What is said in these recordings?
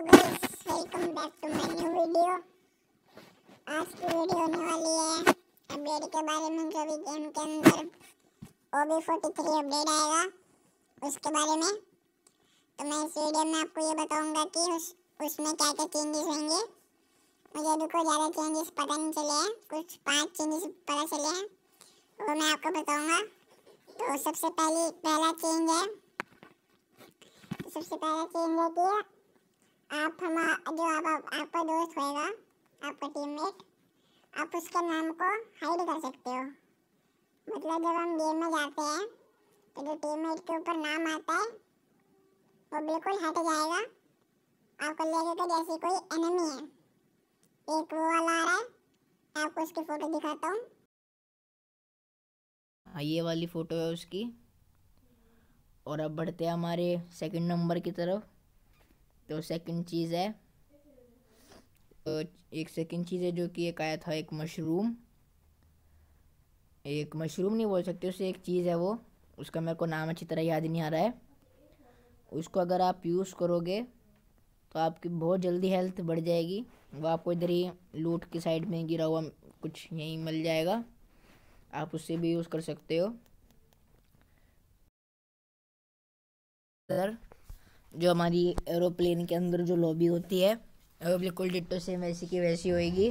guys welcome back to my new video आज की video होने वाली है अपडेट के बारे में जो भी गेम के अंदर O B forty three update आएगा उसके बारे में तो मैं इस वीडियो में आपको ये बताऊंगा कि उस उसमें क्या क्या चेंजेस होंगे मुझे अभी कोई ज़्यादा चेंजेस पता नहीं चले हैं कुछ पाँच चेंजेस पता चले हैं वो मैं आपको बताऊँगा तो सबसे पहली पहला चेंज है सबसे पहला चेंज है कि आप हम जो आप, आपका दोस्त होएगा आपका टीममेट आप उसके नाम को हाइड कर सकते हो मतलब जब हम गेम में जाते हैं तो जो टीममेट के ऊपर नाम आता है वो बिल्कुल हट जाएगा आपको लगेगा जैसे कोई एनिमी है एक वो वाला आ रहा है आपको उसकी फ़ोटो दिखाता हूँ हाँ, ये वाली फ़ोटो है उसकी और अब बढ़ते हैं हमारे सेकंड नंबर की तरफ तो सेकंड चीज़ है तो एक सेकंड चीज़ है जो कि एक आया था एक मशरूम एक मशरूम नहीं बोल सकते उसे एक चीज़ है वो उसका मेरे को नाम अच्छी तरह याद नहीं आ रहा है उसको अगर आप यूज़ करोगे तो आपकी बहुत जल्दी हेल्थ बढ़ जाएगी वो आपको इधर ही लूट की साइड में गिरा हुआ कुछ यहीं मिल जाएगा आप उससे भी यूज़ कर सकते हो सर जो हमारी एरोप्लेन के अंदर जो लॉबी होती है वो बिल्कुल डिटो सेम वैसी की वैसी होएगी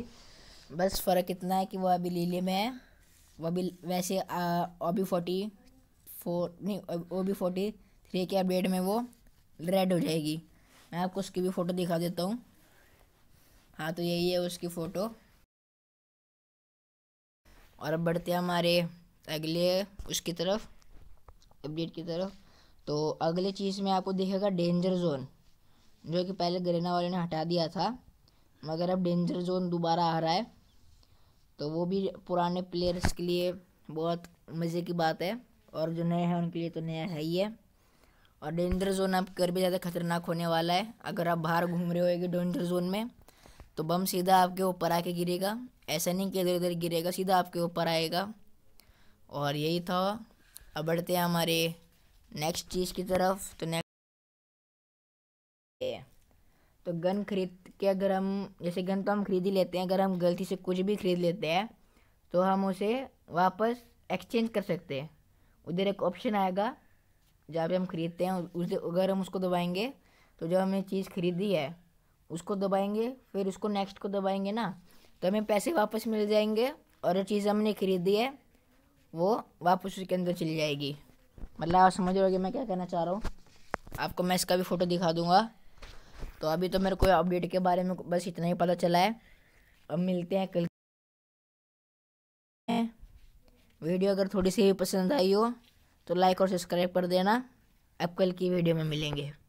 बस फ़र्क इतना है कि वह अभी लीले में है वो अभी वैसे ओ बी फोर्टी फोर नहीं ओ बी फोर्टी थ्री के अपडेट में वो रेड हो जाएगी मैं आपको उसकी भी फ़ोटो दिखा देता हूँ हाँ तो यही है उसकी फ़ोटो और अब बढ़ते हैं हमारे अगले उसकी तरफ अपडेट की तरफ तो अगले चीज़ में आपको देखेगा डेंजर जोन जो कि पहले ग्रेना वाले ने हटा दिया था मगर अब डेंजर जोन दोबारा आ रहा है तो वो भी पुराने प्लेयर्स के लिए बहुत मज़े की बात है और जो नए हैं उनके लिए तो नया है ही है और डेंजर जोन अब कर भी ज़्यादा खतरनाक होने वाला है अगर आप बाहर घूम रहे हो डेंजर जोन में तो बम सीधा आपके ऊपर आके गिरेगा ऐसा नहीं कि इधर उधर गिरेगा सीधा आपके ऊपर आएगा और यही था अब बढ़ते हैं हमारे नेक्स्ट चीज़ की तरफ तो नेक्स्ट तो गन खरीद के अगर हम जैसे गन तो हम खरीद ही लेते हैं अगर हम गलती से कुछ भी खरीद लेते हैं तो हम उसे वापस एक्सचेंज कर सकते हैं उधर एक ऑप्शन आएगा जहाँ पे हम खरीदते हैं उस अगर हम उसको दबाएंगे तो जो हमने चीज़ खरीदी है उसको दबाएंगे फिर उसको नेक्स्ट को दबाएंगे ना तो हमें पैसे वापस मिल जाएंगे और जो चीज़ हमने खरीदी है वो वापस उसके अंदर चली जाएगी मतलब आप समझ रहे हो कि मैं क्या कहना चाह रहा हूँ आपको मैं इसका भी फ़ोटो दिखा दूँगा तो अभी तो मेरे को अपडेट के बारे में बस इतना ही पता चला है अब मिलते हैं कल वीडियो अगर थोड़ी सी पसंद आई हो तो लाइक और सब्सक्राइब कर देना अब कल की वीडियो में मिलेंगे